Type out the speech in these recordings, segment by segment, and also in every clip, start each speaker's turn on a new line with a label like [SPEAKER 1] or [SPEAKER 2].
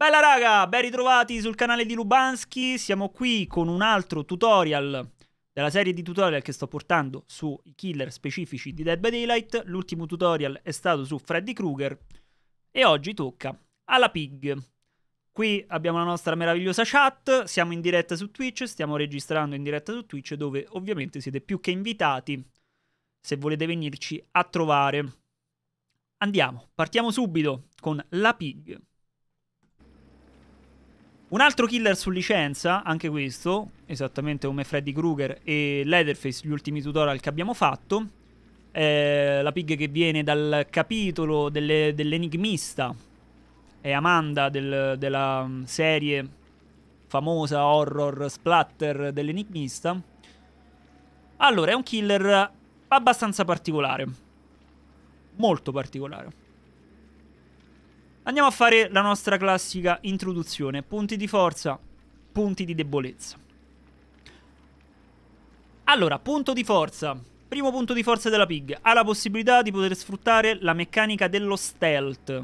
[SPEAKER 1] Bella raga, ben ritrovati sul canale di Lubansky, siamo qui con un altro tutorial della serie di tutorial che sto portando sui killer specifici di Dead by Daylight, l'ultimo tutorial è stato su Freddy Krueger e oggi tocca alla Pig. Qui abbiamo la nostra meravigliosa chat, siamo in diretta su Twitch, stiamo registrando in diretta su Twitch dove ovviamente siete più che invitati se volete venirci a trovare. Andiamo, partiamo subito con la Pig. Un altro killer su licenza, anche questo, esattamente come Freddy Krueger e Leatherface, gli ultimi tutorial che abbiamo fatto. Eh, la pig che viene dal capitolo delle, dell'enigmista è Amanda del, della mm, serie famosa horror splatter dell'enigmista. Allora, è un killer abbastanza particolare. Molto particolare. Andiamo a fare la nostra classica introduzione. Punti di forza, punti di debolezza. Allora, punto di forza. Primo punto di forza della pig. Ha la possibilità di poter sfruttare la meccanica dello stealth.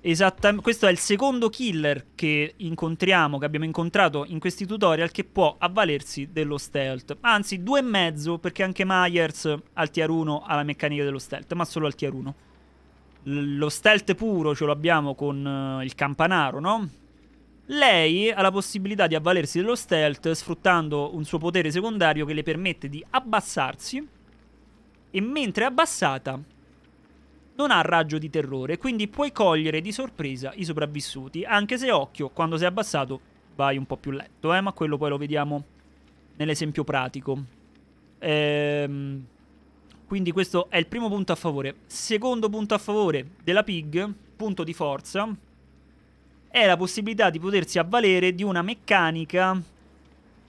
[SPEAKER 1] Esattamente, questo è il secondo killer che incontriamo, che abbiamo incontrato in questi tutorial, che può avvalersi dello stealth. Anzi, due e mezzo, perché anche Myers al tier 1 ha la meccanica dello stealth, ma solo al tier 1 lo stealth puro ce lo abbiamo con uh, il campanaro, no? Lei ha la possibilità di avvalersi dello stealth sfruttando un suo potere secondario che le permette di abbassarsi e mentre è abbassata non ha raggio di terrore, quindi puoi cogliere di sorpresa i sopravvissuti, anche se occhio, quando sei abbassato vai un po' più letto, eh? ma quello poi lo vediamo nell'esempio pratico. Ehm... Quindi questo è il primo punto a favore. Secondo punto a favore della Pig, punto di forza, è la possibilità di potersi avvalere di una meccanica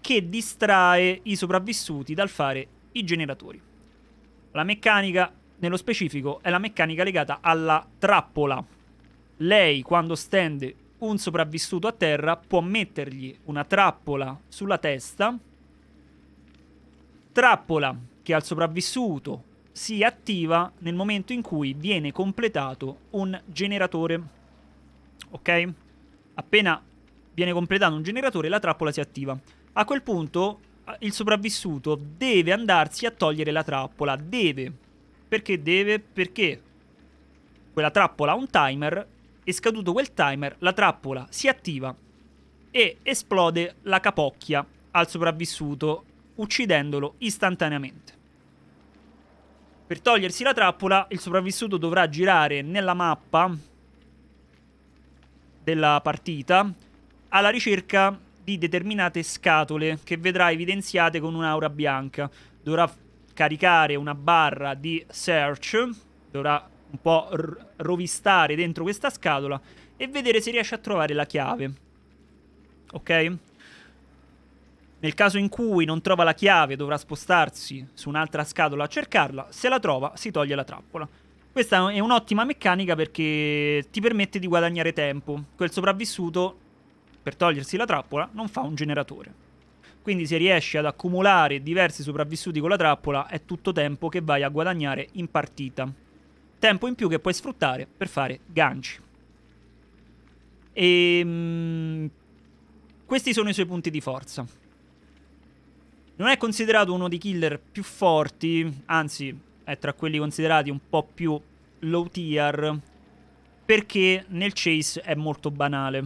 [SPEAKER 1] che distrae i sopravvissuti dal fare i generatori. La meccanica, nello specifico, è la meccanica legata alla trappola. Lei, quando stende un sopravvissuto a terra, può mettergli una trappola sulla testa. Trappola che al sopravvissuto si attiva nel momento in cui viene completato un generatore. Ok? Appena viene completato un generatore, la trappola si attiva. A quel punto il sopravvissuto deve andarsi a togliere la trappola. Deve. Perché deve? Perché quella trappola ha un timer e scaduto quel timer la trappola si attiva e esplode la capocchia al sopravvissuto uccidendolo istantaneamente. Per togliersi la trappola, il sopravvissuto dovrà girare nella mappa della partita alla ricerca di determinate scatole che vedrà evidenziate con un'aura bianca. Dovrà caricare una barra di search, dovrà un po' rovistare dentro questa scatola e vedere se riesce a trovare la chiave. Ok? Nel caso in cui non trova la chiave dovrà spostarsi su un'altra scatola a cercarla, se la trova si toglie la trappola. Questa è un'ottima meccanica perché ti permette di guadagnare tempo. Quel sopravvissuto, per togliersi la trappola, non fa un generatore. Quindi se riesci ad accumulare diversi sopravvissuti con la trappola è tutto tempo che vai a guadagnare in partita. Tempo in più che puoi sfruttare per fare ganci. E... Ehm, questi sono i suoi punti di forza. Non è considerato uno dei killer più forti, anzi è tra quelli considerati un po' più low tier, perché nel chase è molto banale.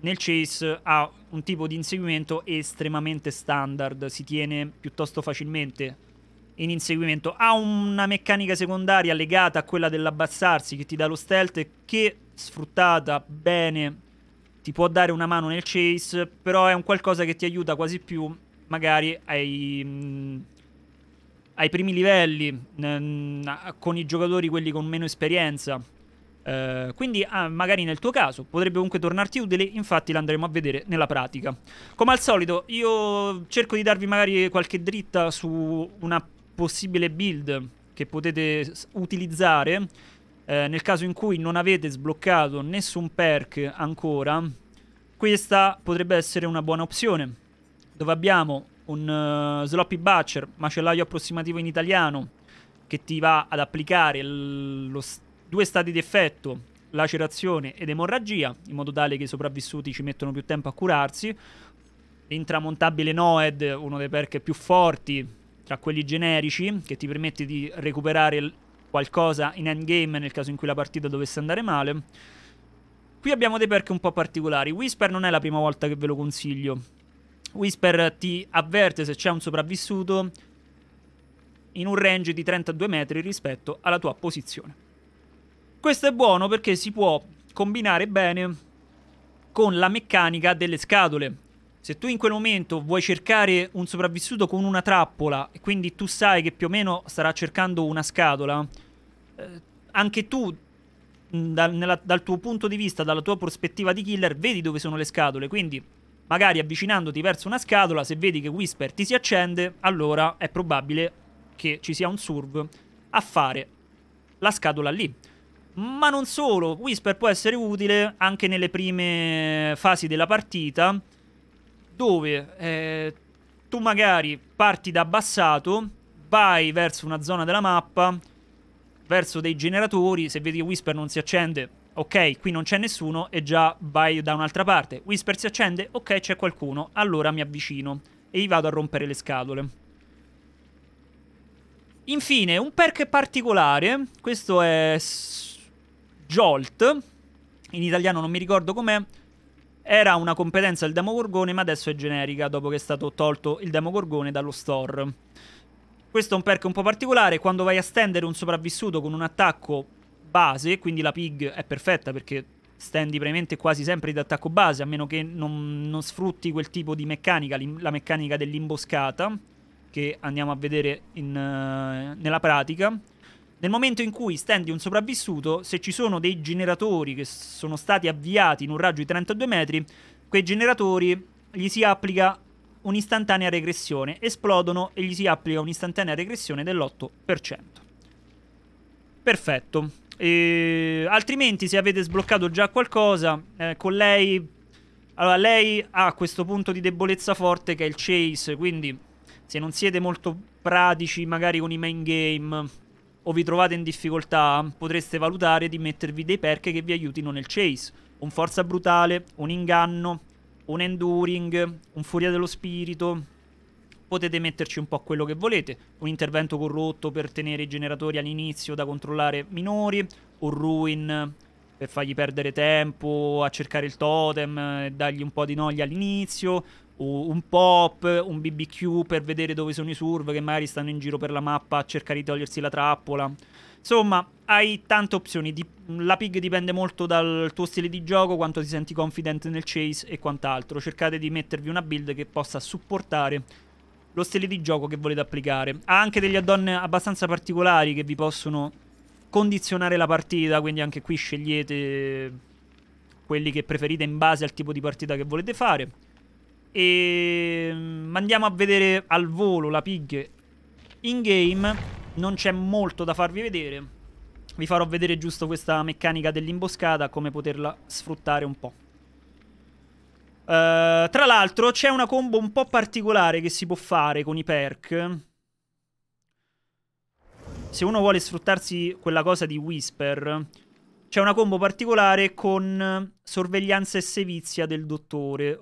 [SPEAKER 1] Nel chase ha un tipo di inseguimento estremamente standard, si tiene piuttosto facilmente in inseguimento. Ha una meccanica secondaria legata a quella dell'abbassarsi che ti dà lo stealth che sfruttata bene ti può dare una mano nel chase, però è un qualcosa che ti aiuta quasi più magari ai, mh, ai primi livelli, mh, con i giocatori quelli con meno esperienza. Uh, quindi ah, magari nel tuo caso potrebbe comunque tornarti utile, infatti l'andremo a vedere nella pratica. Come al solito io cerco di darvi magari qualche dritta su una possibile build che potete utilizzare uh, nel caso in cui non avete sbloccato nessun perk ancora. Questa potrebbe essere una buona opzione dove abbiamo un uh, sloppy butcher, macellaio approssimativo in italiano, che ti va ad applicare st due stati di effetto, lacerazione ed emorragia, in modo tale che i sopravvissuti ci mettono più tempo a curarsi. L'intramontabile Noed, uno dei perk più forti tra quelli generici, che ti permette di recuperare qualcosa in endgame nel caso in cui la partita dovesse andare male. Qui abbiamo dei perk un po' particolari. Whisper non è la prima volta che ve lo consiglio. Whisper ti avverte se c'è un sopravvissuto in un range di 32 metri rispetto alla tua posizione. Questo è buono perché si può combinare bene con la meccanica delle scatole. Se tu in quel momento vuoi cercare un sopravvissuto con una trappola e quindi tu sai che più o meno starà cercando una scatola, eh, anche tu mm, dal, nella, dal tuo punto di vista, dalla tua prospettiva di killer, vedi dove sono le scatole, quindi magari avvicinandoti verso una scatola, se vedi che Whisper ti si accende, allora è probabile che ci sia un surf a fare la scatola lì. Ma non solo, Whisper può essere utile anche nelle prime fasi della partita, dove eh, tu magari parti da abbassato, vai verso una zona della mappa, verso dei generatori, se vedi che Whisper non si accende ok, qui non c'è nessuno e già vai da un'altra parte. Whisper si accende, ok, c'è qualcuno, allora mi avvicino e gli vado a rompere le scatole. Infine, un perk particolare, questo è Jolt, in italiano non mi ricordo com'è, era una competenza del Demogorgone ma adesso è generica dopo che è stato tolto il Demogorgone dallo store. Questo è un perk un po' particolare, quando vai a stendere un sopravvissuto con un attacco base, quindi la pig è perfetta perché stendi praticamente quasi sempre di attacco base, a meno che non, non sfrutti quel tipo di meccanica, la meccanica dell'imboscata, che andiamo a vedere in, uh, nella pratica. Nel momento in cui stendi un sopravvissuto, se ci sono dei generatori che sono stati avviati in un raggio di 32 metri, quei generatori gli si applica un'istantanea regressione, esplodono e gli si applica un'istantanea regressione dell'8%. Perfetto. E, altrimenti, se avete sbloccato già qualcosa, eh, con lei... Allora, lei ha questo punto di debolezza forte che è il chase, quindi se non siete molto pratici magari con i main game o vi trovate in difficoltà, potreste valutare di mettervi dei perk che vi aiutino nel chase. Un forza brutale, un inganno, un enduring, un furia dello spirito, potete metterci un po' quello che volete, un intervento corrotto per tenere i generatori all'inizio da controllare minori, un ruin per fargli perdere tempo a cercare il totem e dargli un po' di noia all'inizio, un pop, un BBQ per vedere dove sono i surf che magari stanno in giro per la mappa a cercare di togliersi la trappola. Insomma, hai tante opzioni. La pig dipende molto dal tuo stile di gioco, quanto ti senti confident nel chase e quant'altro. Cercate di mettervi una build che possa supportare lo stile di gioco che volete applicare. Ha anche degli add-on abbastanza particolari che vi possono condizionare la partita, quindi anche qui scegliete quelli che preferite in base al tipo di partita che volete fare. E ehm, andiamo a vedere al volo la pig in game, non c'è molto da farvi vedere. Vi farò vedere giusto questa meccanica dell'imboscata, come poterla sfruttare un po'. Uh, tra l'altro c'è una combo un po' particolare che si può fare con i perk. Se uno vuole sfruttarsi quella cosa di Whisper, c'è una combo particolare con sorveglianza e sevizia del dottore,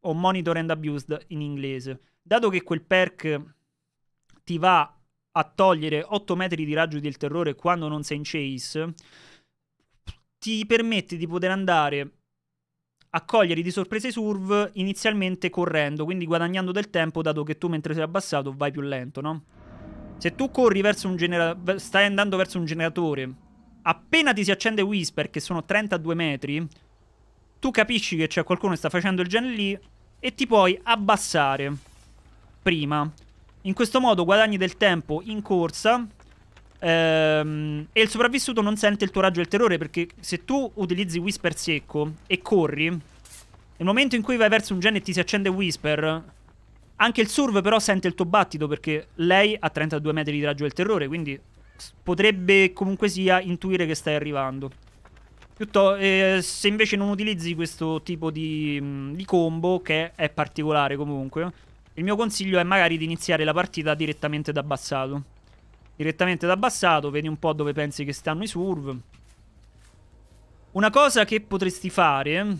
[SPEAKER 1] o monitor and abused in inglese. Dato che quel perk ti va a togliere 8 metri di raggio del terrore quando non sei in chase, ti permette di poter andare a cogliere di sorpresa i serve inizialmente correndo, quindi guadagnando del tempo dato che tu mentre sei abbassato vai più lento, no? Se tu corri verso un generatore, stai andando verso un generatore, appena ti si accende Whisper, che sono 32 metri, tu capisci che c'è qualcuno che sta facendo il gen lì e ti puoi abbassare prima. In questo modo guadagni del tempo in corsa Ehm, e il sopravvissuto non sente il tuo raggio del terrore perché se tu utilizzi Whisper secco e corri, nel momento in cui vai verso un gen e ti si accende Whisper, anche il surve però sente il tuo battito perché lei ha 32 metri di raggio del terrore, quindi potrebbe comunque sia intuire che stai arrivando. Piuttosto, eh, se invece non utilizzi questo tipo di, mm, di combo, che è particolare comunque, il mio consiglio è magari di iniziare la partita direttamente da abbassato direttamente da bassato, vedi un po' dove pensi che stanno i serve. Una cosa che potresti fare,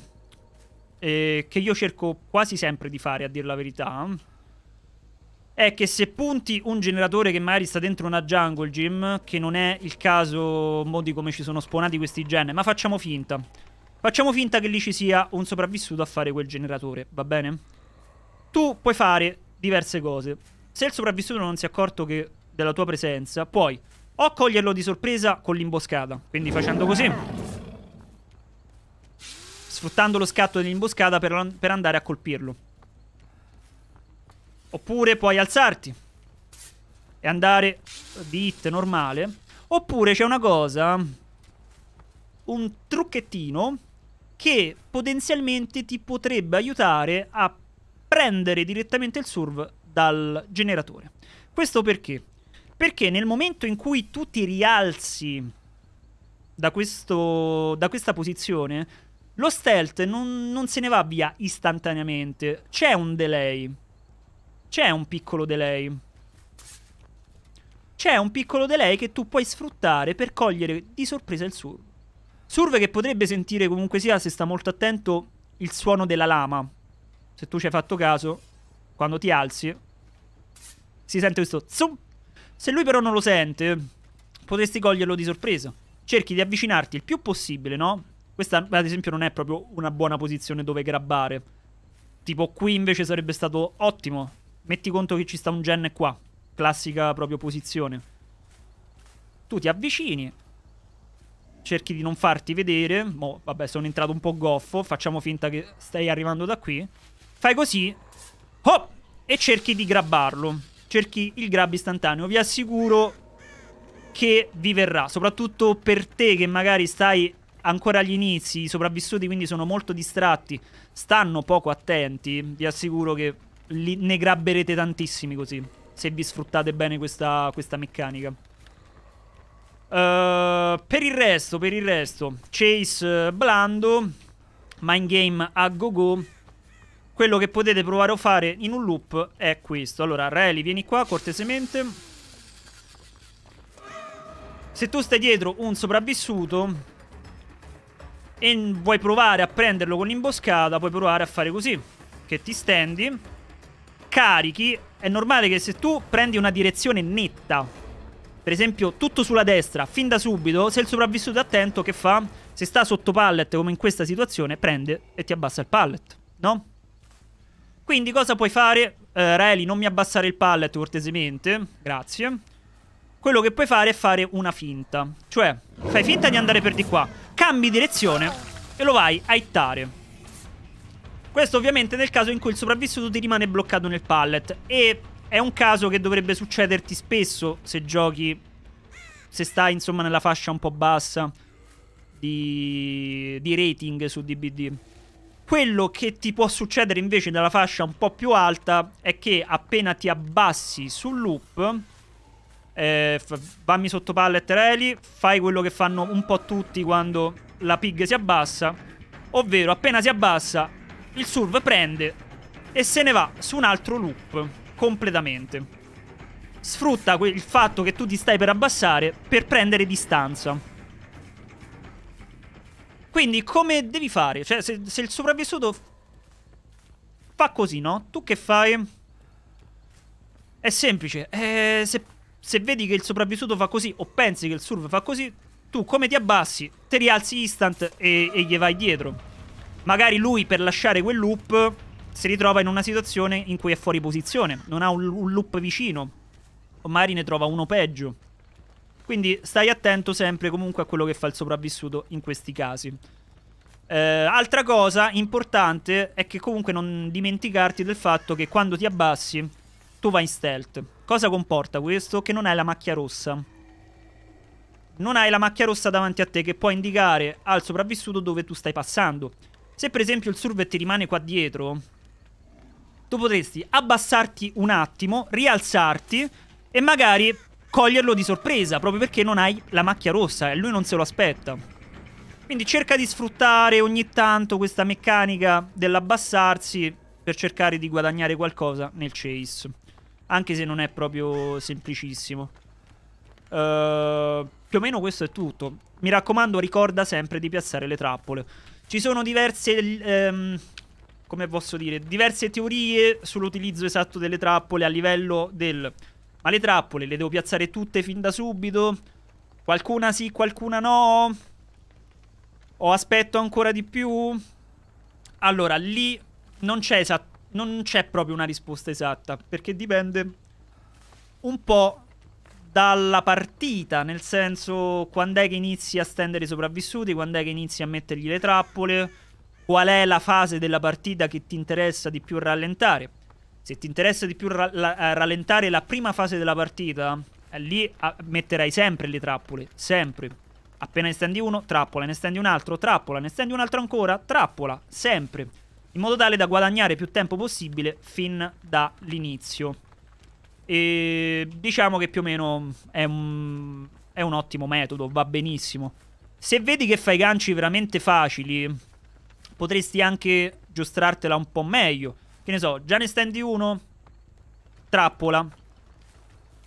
[SPEAKER 1] eh, che io cerco quasi sempre di fare, a dir la verità, è che se punti un generatore che magari sta dentro una jungle gym, che non è il caso modi come ci sono spawnati questi gen, ma facciamo finta. Facciamo finta che lì ci sia un sopravvissuto a fare quel generatore, va bene? Tu puoi fare diverse cose. Se il sopravvissuto non si è accorto che della tua presenza, puoi o coglierlo di sorpresa con l'imboscata, quindi facendo così, sfruttando lo scatto dell'imboscata per, per andare a colpirlo. Oppure puoi alzarti e andare di hit normale. Oppure c'è una cosa, un trucchettino che potenzialmente ti potrebbe aiutare a prendere direttamente il surf dal generatore. Questo perché? Perché nel momento in cui tu ti rialzi da, questo, da questa posizione, lo stealth non, non se ne va via istantaneamente. C'è un delay. C'è un piccolo delay. C'è un piccolo delay che tu puoi sfruttare per cogliere di sorpresa il surve. Surve che potrebbe sentire comunque sia, se sta molto attento, il suono della lama. Se tu ci hai fatto caso, quando ti alzi, si sente questo zoom se lui però non lo sente, potresti coglierlo di sorpresa. Cerchi di avvicinarti il più possibile, no? Questa, ad esempio, non è proprio una buona posizione dove grabbare. Tipo qui invece sarebbe stato ottimo. Metti conto che ci sta un gen qua. Classica proprio posizione. Tu ti avvicini. Cerchi di non farti vedere. Mo, vabbè, sono entrato un po' goffo. Facciamo finta che stai arrivando da qui. Fai così. Hop! E cerchi di grabbarlo cerchi il grab istantaneo. Vi assicuro che vi verrà, soprattutto per te che magari stai ancora agli inizi, i sopravvissuti quindi sono molto distratti, stanno poco attenti, vi assicuro che li, ne grabberete tantissimi così, se vi sfruttate bene questa, questa meccanica. Uh, per il resto, per il resto, Chase eh, blando, Mind Game a go go, quello che potete provare a fare in un loop è questo. Allora, Reli, vieni qua cortesemente. Se tu stai dietro un sopravvissuto e vuoi provare a prenderlo con l'imboscata, puoi provare a fare così. Che ti stendi, carichi. È normale che se tu prendi una direzione netta, per esempio tutto sulla destra, fin da subito, se il sopravvissuto è attento, che fa? Se sta sotto pallet, come in questa situazione, prende e ti abbassa il pallet, no? Quindi cosa puoi fare? Uh, Reli, non mi abbassare il pallet cortesemente. Grazie. Quello che puoi fare è fare una finta. Cioè, fai finta di andare per di qua. Cambi direzione e lo vai a hittare. Questo ovviamente nel caso in cui il sopravvissuto ti rimane bloccato nel pallet. E è un caso che dovrebbe succederti spesso se giochi... Se stai, insomma, nella fascia un po' bassa di, di rating su DBD. Quello che ti può succedere invece dalla fascia un po' più alta è che appena ti abbassi sul loop, eh, vammi sotto palla e fai quello che fanno un po' tutti quando la pig si abbassa, ovvero appena si abbassa il surf prende e se ne va su un altro loop completamente. Sfrutta il fatto che tu ti stai per abbassare per prendere distanza. Quindi come devi fare? Cioè, se, se il sopravvissuto fa così, no? Tu che fai? È semplice. Eh, se, se, vedi che il sopravvissuto fa così o pensi che il surf fa così, tu come ti abbassi? Te rialzi instant e, e gli vai dietro. Magari lui per lasciare quel loop si ritrova in una situazione in cui è fuori posizione, non ha un, un loop vicino, o magari ne trova uno peggio. Quindi stai attento sempre comunque a quello che fa il sopravvissuto in questi casi. Eh, altra cosa importante è che comunque non dimenticarti del fatto che quando ti abbassi tu vai in stealth. Cosa comporta questo? Che non hai la macchia rossa. Non hai la macchia rossa davanti a te che può indicare al sopravvissuto dove tu stai passando. Se per esempio il server ti rimane qua dietro, tu potresti abbassarti un attimo, rialzarti e magari coglierlo di sorpresa, proprio perché non hai la macchia rossa e lui non se lo aspetta. Quindi cerca di sfruttare ogni tanto questa meccanica dell'abbassarsi per cercare di guadagnare qualcosa nel chase. Anche se non è proprio semplicissimo. Uh, più o meno questo è tutto. Mi raccomando, ricorda sempre di piazzare le trappole. Ci sono diverse... Ehm, come posso dire? Diverse teorie sull'utilizzo esatto delle trappole a livello del ma le trappole le devo piazzare tutte fin da subito? Qualcuna sì, qualcuna no? O aspetto ancora di più? Allora, lì non c'è esattamente non c'è proprio una risposta esatta, perché dipende un po' dalla partita, nel senso quando è che inizi a stendere i sopravvissuti, quando è che inizi a mettergli le trappole, qual è la fase della partita che ti interessa di più rallentare. Se ti interessa di più ra la eh, rallentare la prima fase della partita, eh, lì ah, metterai sempre le trappole, sempre. Appena ne stendi uno, trappola, ne stendi un altro, trappola, ne stendi un altro ancora, trappola, sempre. In modo tale da guadagnare più tempo possibile fin dall'inizio. E diciamo che più o meno è un, è un ottimo metodo, va benissimo. Se vedi che fai ganci veramente facili, potresti anche giostrartela un po' meglio. Che ne so, già ne stendi uno? Trappola.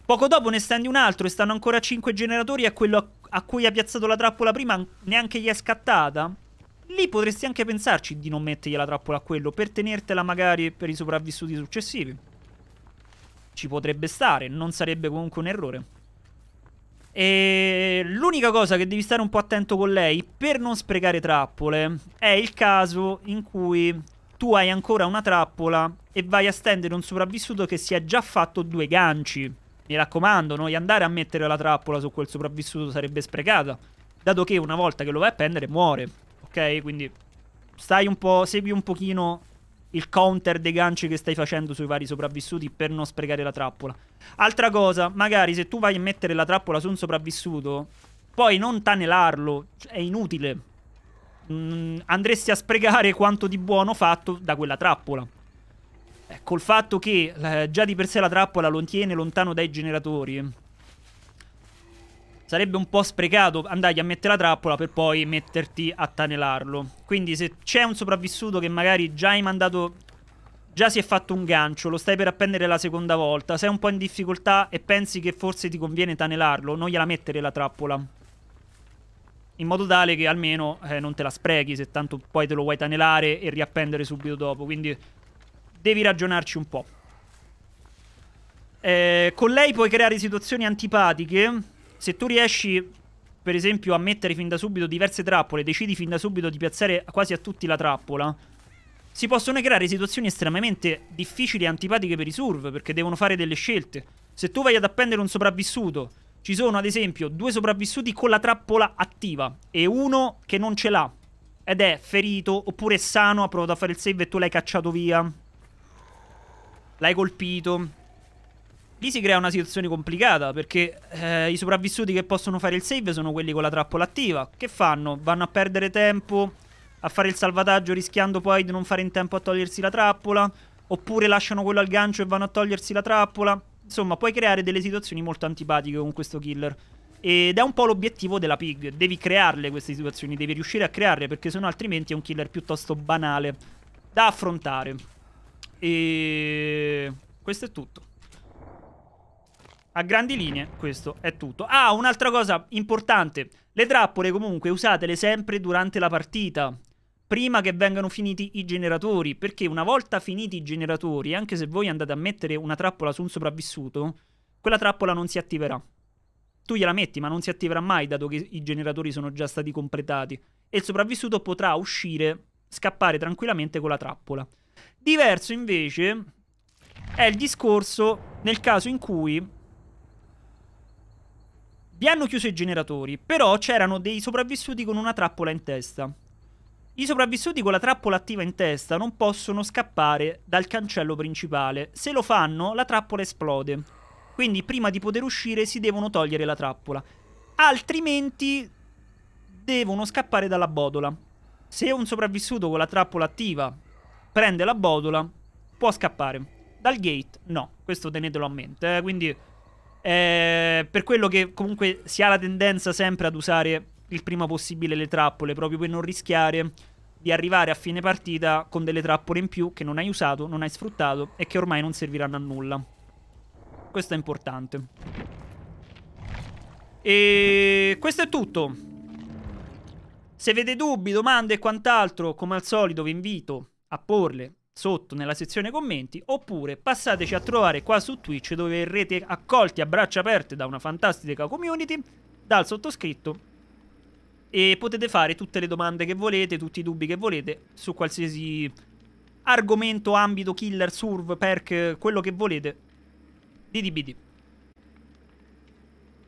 [SPEAKER 1] Poco dopo ne stendi un altro e stanno ancora 5 generatori a quello a, a cui ha piazzato la trappola prima neanche gli è scattata. Lì potresti anche pensarci di non mettergli la trappola a quello per tenertela magari per i sopravvissuti successivi. Ci potrebbe stare, non sarebbe comunque un errore. E l'unica cosa che devi stare un po' attento con lei per non sprecare trappole è il caso in cui tu hai ancora una trappola e vai a stendere un sopravvissuto che si è già fatto due ganci. Mi raccomando, noi andare a mettere la trappola su quel sopravvissuto sarebbe sprecata, dato che una volta che lo vai a prendere muore, ok? Quindi stai un po', segui un pochino il counter dei ganci che stai facendo sui vari sopravvissuti per non sprecare la trappola. Altra cosa, magari se tu vai a mettere la trappola su un sopravvissuto, poi non tanelarlo, cioè è inutile, mh, mm, andresti a sprecare quanto di buono fatto da quella trappola. Eh, col fatto che eh, già di per sé la trappola lo tiene lontano dai generatori. Sarebbe un po' sprecato andargli a mettere la trappola per poi metterti a tanelarlo. Quindi se c'è un sopravvissuto che magari già hai mandato... Già si è fatto un gancio, lo stai per appendere la seconda volta, sei un po' in difficoltà e pensi che forse ti conviene tanelarlo, non gliela mettere la trappola in modo tale che almeno eh, non te la sprechi se tanto poi te lo vuoi tanelare e riappendere subito dopo, quindi devi ragionarci un po'. Eh, con lei puoi creare situazioni antipatiche, se tu riesci per esempio a mettere fin da subito diverse trappole, decidi fin da subito di piazzare quasi a tutti la trappola, si possono creare situazioni estremamente difficili e antipatiche per i surf, perché devono fare delle scelte. Se tu vai ad appendere un sopravvissuto ci sono ad esempio due sopravvissuti con la trappola attiva e uno che non ce l'ha ed è ferito oppure sano, ha provato a fare il save e tu l'hai cacciato via. L'hai colpito. Lì si crea una situazione complicata perché eh, i sopravvissuti che possono fare il save sono quelli con la trappola attiva. Che fanno? Vanno a perdere tempo a fare il salvataggio rischiando poi di non fare in tempo a togliersi la trappola. Oppure lasciano quello al gancio e vanno a togliersi la trappola. Insomma, puoi creare delle situazioni molto antipatiche con questo killer. Ed è un po' l'obiettivo della pig. Devi crearle queste situazioni, devi riuscire a crearle, perché sennò altrimenti è un killer piuttosto banale da affrontare. E questo è tutto. A grandi linee, questo è tutto. Ah, un'altra cosa importante. Le trappole comunque usatele sempre durante la partita prima che vengano finiti i generatori, perché una volta finiti i generatori, anche se voi andate a mettere una trappola su un sopravvissuto, quella trappola non si attiverà. Tu gliela metti, ma non si attiverà mai, dato che i generatori sono già stati completati. E il sopravvissuto potrà uscire, scappare tranquillamente con la trappola. Diverso invece è il discorso nel caso in cui vi hanno chiuso i generatori, però c'erano dei sopravvissuti con una trappola in testa. I sopravvissuti con la trappola attiva in testa non possono scappare dal cancello principale. Se lo fanno, la trappola esplode. Quindi prima di poter uscire si devono togliere la trappola. Altrimenti devono scappare dalla botola. Se un sopravvissuto con la trappola attiva prende la botola, può scappare. Dal gate no, questo tenetelo a mente. Eh? Quindi eh, per quello che comunque si ha la tendenza sempre ad usare il prima possibile le trappole, proprio per non rischiare di arrivare a fine partita con delle trappole in più che non hai usato, non hai sfruttato e che ormai non serviranno a nulla. Questo è importante. E questo è tutto. Se avete dubbi, domande e quant'altro, come al solito vi invito a porle sotto nella sezione commenti oppure passateci a trovare qua su Twitch dove verrete accolti a braccia aperte da una fantastica community, dal sottoscritto e potete fare tutte le domande che volete, tutti i dubbi che volete su qualsiasi argomento, ambito, killer, surv, perk, quello che volete di DBD.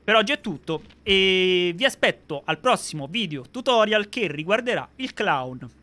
[SPEAKER 1] Per oggi è tutto e vi aspetto al prossimo video tutorial che riguarderà il clown.